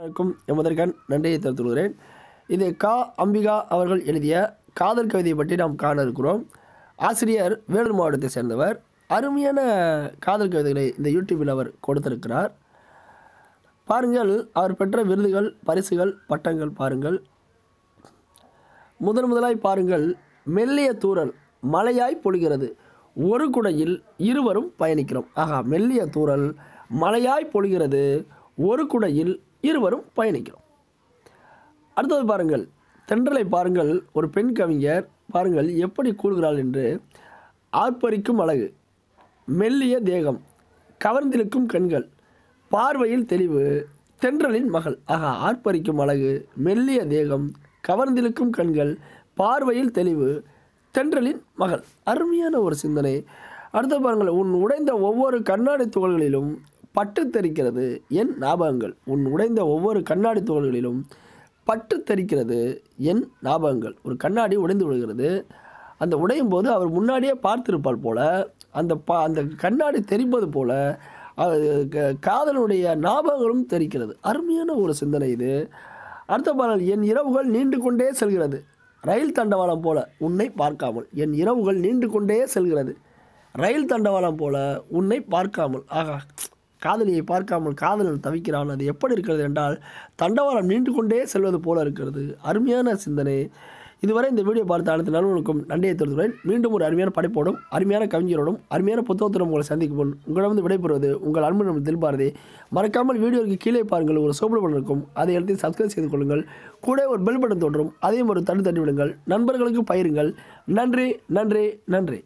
வணக்கம் எமதற்கான் நன்றியை தெரிவித்துகிறேன் இது கா அம்பிகா அவர்கள் எழுதிய காதல் கவிதையை பற்றி நாம் காண இருக்கிறோம் ஆசிரியர் வேலூர் மாவட்டத்தை சேர்ந்தவர் அருமையான காதல் கவிதைகளை இந்த யூடியூப்பில் அவர் கொடுத்திருக்கிறார் பாருங்கள் அவர் பெற்ற விருதுகள் பரிசுகள் பட்டங்கள் பாருங்கள் முதன் முதலாய் பாருங்கள் மெல்லிய தூரல் மலையாய் பொழிகிறது ஒரு குடையில் இருவரும் பயணிக்கிறோம் ஆகா மெல்லிய தூரல் மலையாய் பொழிகிறது ஒரு குடையில் இருவரும் பயணிக்கிறோம் அடுத்தது பாருங்கள் தென்றலை பாருங்கள் ஒரு பெண் கவிஞர் பாருங்கள் எப்படி கூறுகிறாள் என்று ஆர்ப்பரிக்கும் அழகு மெல்லிய தேகம் கவர்ந்திருக்கும் கண்கள் பார்வையில் தெளிவு தென்றலின் மகள் ஆகா ஆர்ப்பரிக்கும் அழகு மெல்லிய தேகம் கவர்ந்திருக்கும் கண்கள் பார்வையில் தெளிவு தென்றலின் மகள் அருமையான ஒரு சிந்தனை அடுத்த பாருங்கள் உன் உடைந்த ஒவ்வொரு கண்ணாடி துகள்களிலும் பற்று தெரிக்கிறது என் ஞாபகங்கள் உன் உடைந்த ஒவ்வொரு கண்ணாடி தோள்களிலும் பற்று தெரிக்கிறது என் ஞாபகங்கள் ஒரு கண்ணாடி உடைந்து விடுகிறது அந்த உடையும் போது அவர் முன்னாடியே பார்த்திருப்பார் போல் அந்த பா அந்த கண்ணாடி தெரிப்பது போல் காதலுடைய ஞாபகங்களும் தெரிக்கிறது அருமையான ஒரு சிந்தனை இது அடுத்த பாடல் என் இரவுகள் நீண்டு கொண்டே செல்கிறது ரயில் தண்டவாளம் போல உன்னை பார்க்காமல் என் இரவுகள் நீண்டு கொண்டே செல்கிறது ரயில் தண்டவாளம் போல உன்னை பார்க்காமல் ஆகா காதலியை பார்க்காமல் காதலன் தவிக்கிறான் அது எப்படி இருக்கிறது என்றால் தண்டவாளம் நீண்டு கொண்டே செல்வது போல இருக்கிறது அருமையான சிந்தனை இதுவரை இந்த வீடியோ பார்த்த அனைத்து நண்பர்களுக்கும் நன்றியை தெரிவித்துள்ளேன் மீண்டும் ஒரு அருமையான படைப்போடும் அருமையான கவிஞரோடும் அருமையான புத்தகத்துடன் உங்களை சந்திக்கும் போல் வந்து விடைபெறுவது உங்கள் அன்பு நம்ம திருபாரதி மறக்காமல் வீடியோக்கு கீழே பாருங்கள் ஒரு சோப்பு இருக்கும் அதை எடுத்து சப்ஸ்கிரைப் செய்து கொள்ளுங்கள் கூட ஒரு பெல் பட்டன் தோன்றும் அதையும் ஒரு தண்ணி தண்ணி விடுங்கள் நண்பர்களுக்கு பயிருங்கள் நன்றி நன்றி நன்றி